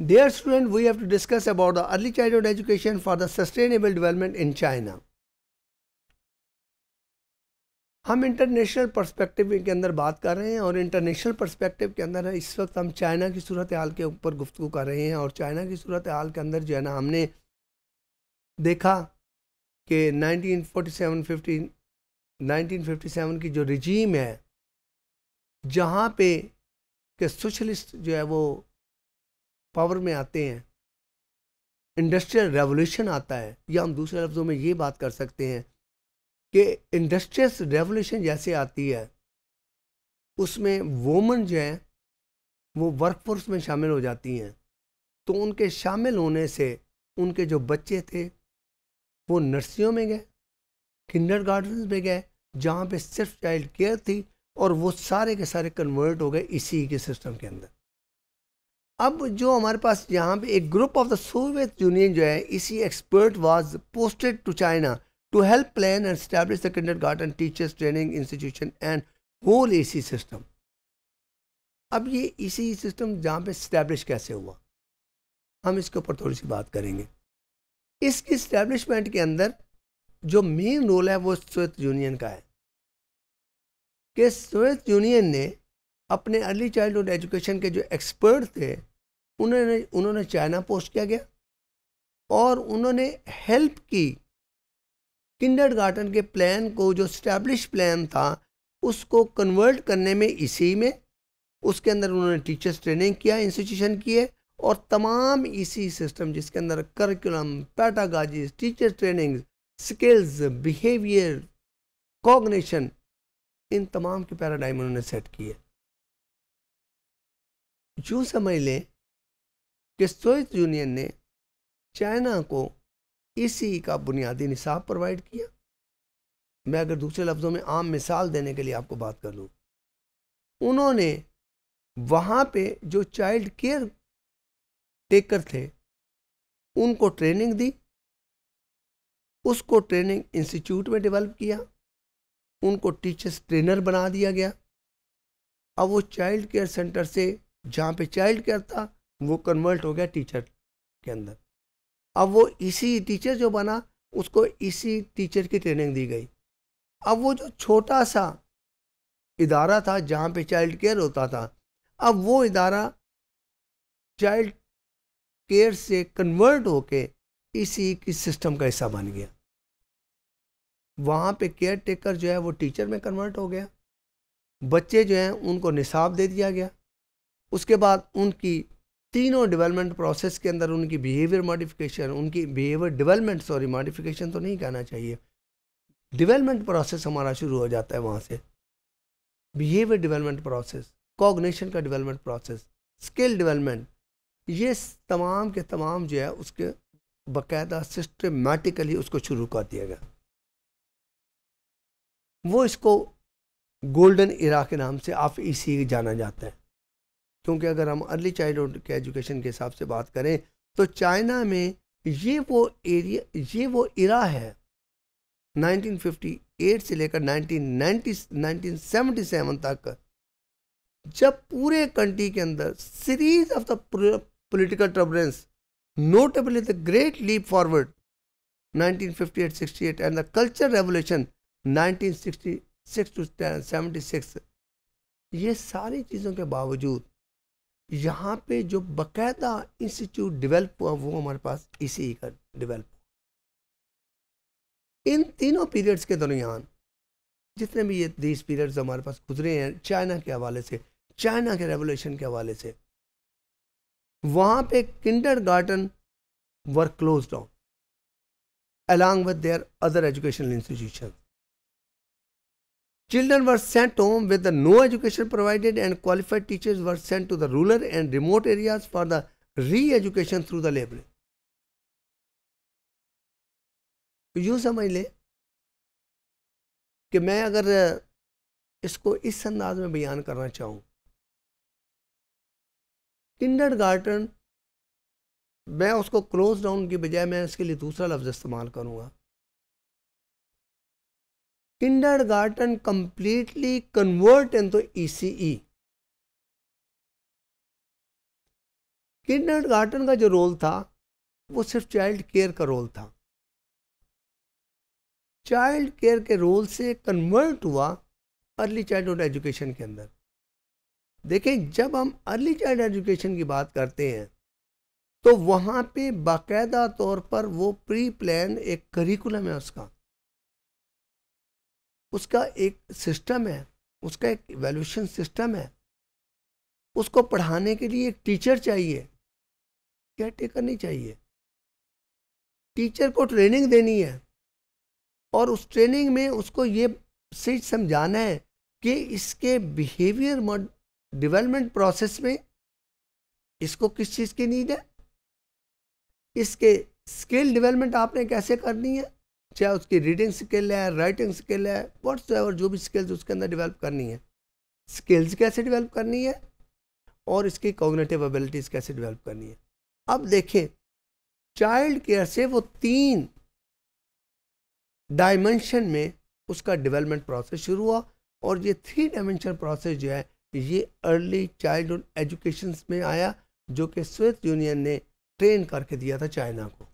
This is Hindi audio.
Dear student, we have to discuss about the early childhood education for the sustainable development in China. हम इंटरनेशनल पर्सपेक्टिव के अंदर बात कर रहे हैं और इंटरनेशनल पर्सपेक्टिव के अंदर इस वक्त हम चाइना की सूरत हाल के ऊपर गुफ्तु कर रहे हैं और चाइना की सूरत हाल के अंदर जो है ना हमने देखा कि 1947 15 1957 की जो रिजीम है जहाँ पे के सोशलिस्ट जो है वो पावर में आते हैं इंडस्ट्रियल रेवोल्यूशन आता है या हम दूसरे लफ्ज़ों में ये बात कर सकते हैं कि इंडस्ट्रियल रेवोल्यूशन जैसे आती है उसमें वोमन जो हैं वो वर्कफोर्स में शामिल हो जाती हैं तो उनके शामिल होने से उनके जो बच्चे थे वो नर्सियों में गए किंडर गार्डन में गए जहाँ पे सिर्फ चाइल्ड केयर थी और वो सारे के सारे कन्वर्ट हो गए इसी के सिस्टम के अंदर अब जो हमारे पास यहाँ पे एक group of the Soviet Union जो है इसी expert was posted to China to help plan and establish the garden teachers training institution and whole a system अब ये इसी सिस्टम जहाँ पे स्टैब्लिश कैसे हुआ हम इसके ऊपर थोड़ी सी बात करेंगे इसकी स्टैब्लिशमेंट के अंदर जो मेन रोल है वो सोवियत यूनियन का है कि सोवियत यूनियन ने अपने अर्ली चाइल्डहुड एजुकेशन के जो एक्सपर्ट थे उन्होंने उन्होंने चाइना पोस्ट किया गया और उन्होंने हेल्प की किंडर गार्डन के प्लान को जो स्टैब्लिश प्लान था उसको कन्वर्ट करने में इसी में उसके अंदर उन्होंने टीचर्स ट्रेनिंग किया इंस्टीट्यूशन किए और तमाम इसी सिस्टम जिसके अंदर curriculum pedagogies teacher training skills behaviour cognition इन तमाम के पैराडाइम उन्होंने सेट किए जो समझ लें कि सोवियत यूनियन ने चाइना को इसी का बुनियादी निसाब प्रोवाइड किया मैं अगर दूसरे लफ्ज़ों में आम मिसाल देने के लिए आपको बात कर लूँ उन्होंने वहाँ पे जो चाइल्ड केयर टेकर थे उनको ट्रेनिंग दी उसको ट्रेनिंग इंस्टीट्यूट में डेवलप किया उनको टीचर्स ट्रेनर बना दिया गया अब वो चाइल्ड केयर सेंटर से जहाँ पे चाइल्ड केयर था वो कन्वर्ट हो गया टीचर के अंदर अब वो इसी टीचर जो बना उसको इसी टीचर की ट्रेनिंग दी गई अब वो जो छोटा सा इदारा था जहाँ पे चाइल्ड केयर होता था अब वो इदारा चाइल्ड केयर से कन्वर्ट होके इसी की सिस्टम का हिस्सा बन गया वहाँ पे केयर टेकर जो है वो टीचर में कन्वर्ट हो गया बच्चे जो हैं उनको निसाब दे दिया गया उसके बाद उनकी तीनों डेवलपमेंट प्रोसेस के अंदर उनकी बिहेवियर मॉडिफिकेशन उनकी बिहेवियर डेवलपमेंट सॉरी मॉडिफिकेशन तो नहीं कहना चाहिए डेवलपमेंट प्रोसेस हमारा शुरू हो जाता है वहाँ से बिहेवियर डेवलपमेंट प्रोसेस कॉग्निशन का डेवलपमेंट प्रोसेस स्किल डेवलपमेंट ये तमाम के तमाम जो है उसके बकायदा सिस्टमेटिकली उसको शुरू कर दिया गया वो इसको गोल्डन इरा के नाम से आप इसी जाना जाता है क्योंकि अगर हम अर्ली चाइल्ड के एजुकेशन के हिसाब से बात करें तो चाइना में ये वो एरिया ये वो इरा है 1958 से लेकर 1990 1977 तक जब पूरे कंट्री के अंदर series of the political turbulence notably the great leap forward 1958-68 and the culture revolution 1966 to 76 ये सारी चीज़ों के बावजूद यहाँ पे जो बकायदा इंस्टीट्यूट डेवलप हुआ वो हमारे पास इसी का डेवलप हुआ इन तीनों पीरियड्स के दरमियान जितने भी ये देश पीरियड्स हमारे पास गुजरे हैं चाइना के हवाले से चाइना के रेवोल्यूशन के हवाले से वहाँ पे kindergarten were close down along with their other educational institution Children were sent home with the no education provided and qualified teachers were sent to the rural and remote areas for the re-education through the labor. तो यूँ समझ ले कि मैं अगर इसको इस अंदाज में बयान करना चाहूँ किंडर गार्डन मैं उसको क्लोज डाउन की बजाय मैं इसके लिए दूसरा लफ्ज़ इस्तेमाल करूँगा kindergarten completely convert into ECE. Kindergarten e. का जो रोल था वो सिर्फ चाइल्ड केयर का रोल था चाइल्ड केयर के रोल से कन्वर्ट हुआ अर्ली चाइल्डहुड एजुकेशन के अंदर देखें जब हम अर्ली चाइल्ड एजुकेशन की बात करते हैं तो वहाँ पे बाकायदा तौर पर वो प्री प्लान एक करिकुलम है उसका उसका एक सिस्टम है उसका एक वैल्यूशन सिस्टम है उसको पढ़ाने के लिए एक टीचर चाहिए केयर टेकर नहीं चाहिए टीचर को ट्रेनिंग देनी है और उस ट्रेनिंग में उसको ये से समझाना है कि इसके बिहेवियर डेवलपमेंट प्रोसेस में इसको किस चीज़ की नीड है इसके स्किल डेवलपमेंट आपने कैसे करनी है चाहे उसकी रीडिंग स्किल है राइटिंग स्किल है वट्स एवर जो भी स्किल्स उसके अंदर डेवलप करनी है स्किल्स कैसे डेवलप करनी है और इसकी कॉग्नेटिव एबिलिटीज़ कैसे डेवलप करनी है अब देखें चाइल्ड केयर से वो तीन डायमेंशन में उसका डेवलपमेंट प्रोसेस शुरू हुआ और ये थ्री डायमेंशन प्रोसेस जो है ये अर्ली चाइल्डहुड एजुकेशन में आया जो कि सोवियत यूनियन ने ट्रेन करके दिया था चाइना को